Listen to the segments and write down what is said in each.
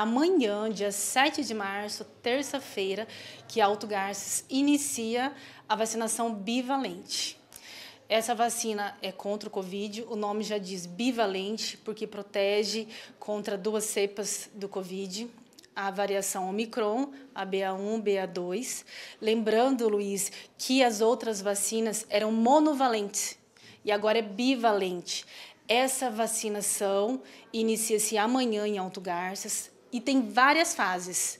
Amanhã, dia 7 de março, terça-feira, que Alto Garças inicia a vacinação bivalente. Essa vacina é contra o Covid, o nome já diz bivalente, porque protege contra duas cepas do Covid, a variação Omicron, a BA1, BA2. Lembrando, Luiz, que as outras vacinas eram monovalentes e agora é bivalente. Essa vacinação inicia-se amanhã em Alto Garças, e tem várias fases.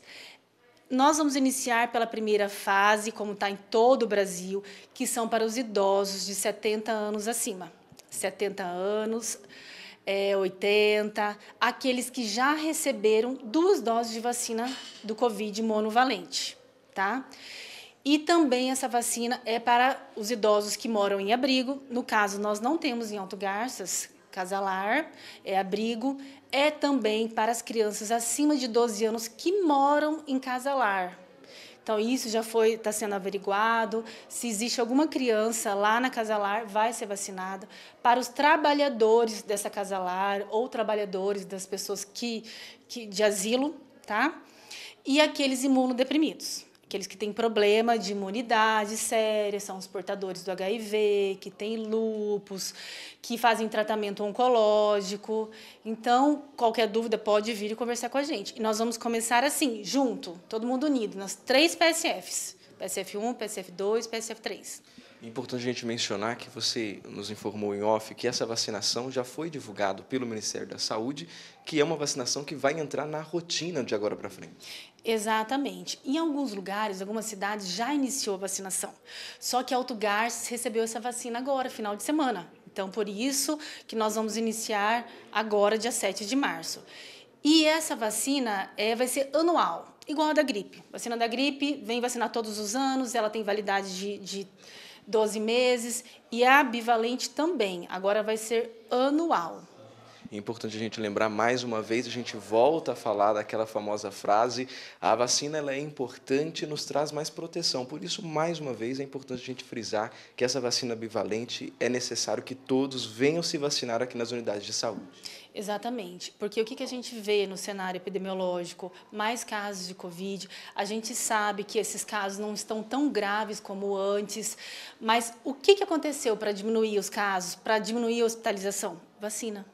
Nós vamos iniciar pela primeira fase, como está em todo o Brasil, que são para os idosos de 70 anos acima. 70 anos, é, 80, aqueles que já receberam duas doses de vacina do Covid monovalente, tá? E também essa vacina é para os idosos que moram em abrigo. No caso, nós não temos em Alto Garças casalar, é abrigo, é também para as crianças acima de 12 anos que moram em casalar. Então, isso já foi está sendo averiguado. Se existe alguma criança lá na Casalar, vai ser vacinada. Para os trabalhadores dessa Casalar ou trabalhadores das pessoas que, que de asilo, tá? E aqueles imunodeprimidos. Aqueles que têm problema de imunidade séria, são os portadores do HIV, que têm lupus, que fazem tratamento oncológico. Então, qualquer dúvida pode vir e conversar com a gente. E nós vamos começar assim, junto, todo mundo unido, nas três PSFs: PSF1, PSF2, PSF3. É importante a gente mencionar que você nos informou em off que essa vacinação já foi divulgada pelo Ministério da Saúde, que é uma vacinação que vai entrar na rotina de agora para frente. Exatamente. Em alguns lugares, algumas cidades já iniciou a vacinação. Só que Alto Garces recebeu essa vacina agora, final de semana. Então, por isso que nós vamos iniciar agora, dia 7 de março. E essa vacina é, vai ser anual, igual a da gripe. Vacina da gripe vem vacinar todos os anos, ela tem validade de, de 12 meses e a bivalente também, agora vai ser anual. É importante a gente lembrar mais uma vez, a gente volta a falar daquela famosa frase: a vacina ela é importante, nos traz mais proteção. Por isso, mais uma vez, é importante a gente frisar que essa vacina bivalente é necessário que todos venham se vacinar aqui nas unidades de saúde. Exatamente, porque o que a gente vê no cenário epidemiológico, mais casos de Covid, a gente sabe que esses casos não estão tão graves como antes, mas o que aconteceu para diminuir os casos, para diminuir a hospitalização? Vacina.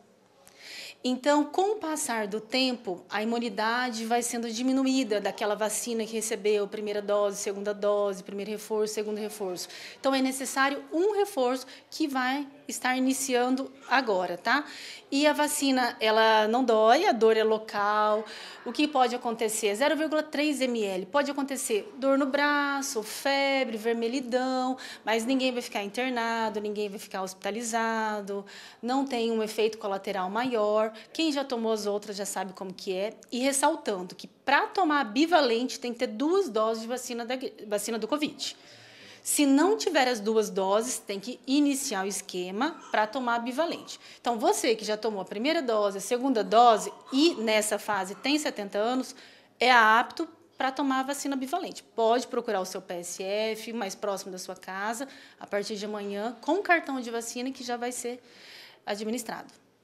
Então, com o passar do tempo, a imunidade vai sendo diminuída daquela vacina que recebeu, primeira dose, segunda dose, primeiro reforço, segundo reforço. Então, é necessário um reforço que vai estar iniciando agora, tá? E a vacina, ela não dói, a dor é local. O que pode acontecer? 0,3 ml. Pode acontecer dor no braço, febre, vermelhidão, mas ninguém vai ficar internado, ninguém vai ficar hospitalizado, não tem um efeito colateral maior. Quem já tomou as outras já sabe como que é. E ressaltando que para tomar bivalente tem que ter duas doses de vacina, da, vacina do Covid. Se não tiver as duas doses, tem que iniciar o esquema para tomar bivalente. Então, você que já tomou a primeira dose, a segunda dose e nessa fase tem 70 anos, é apto para tomar a vacina bivalente. Pode procurar o seu PSF mais próximo da sua casa a partir de amanhã com o cartão de vacina que já vai ser administrado.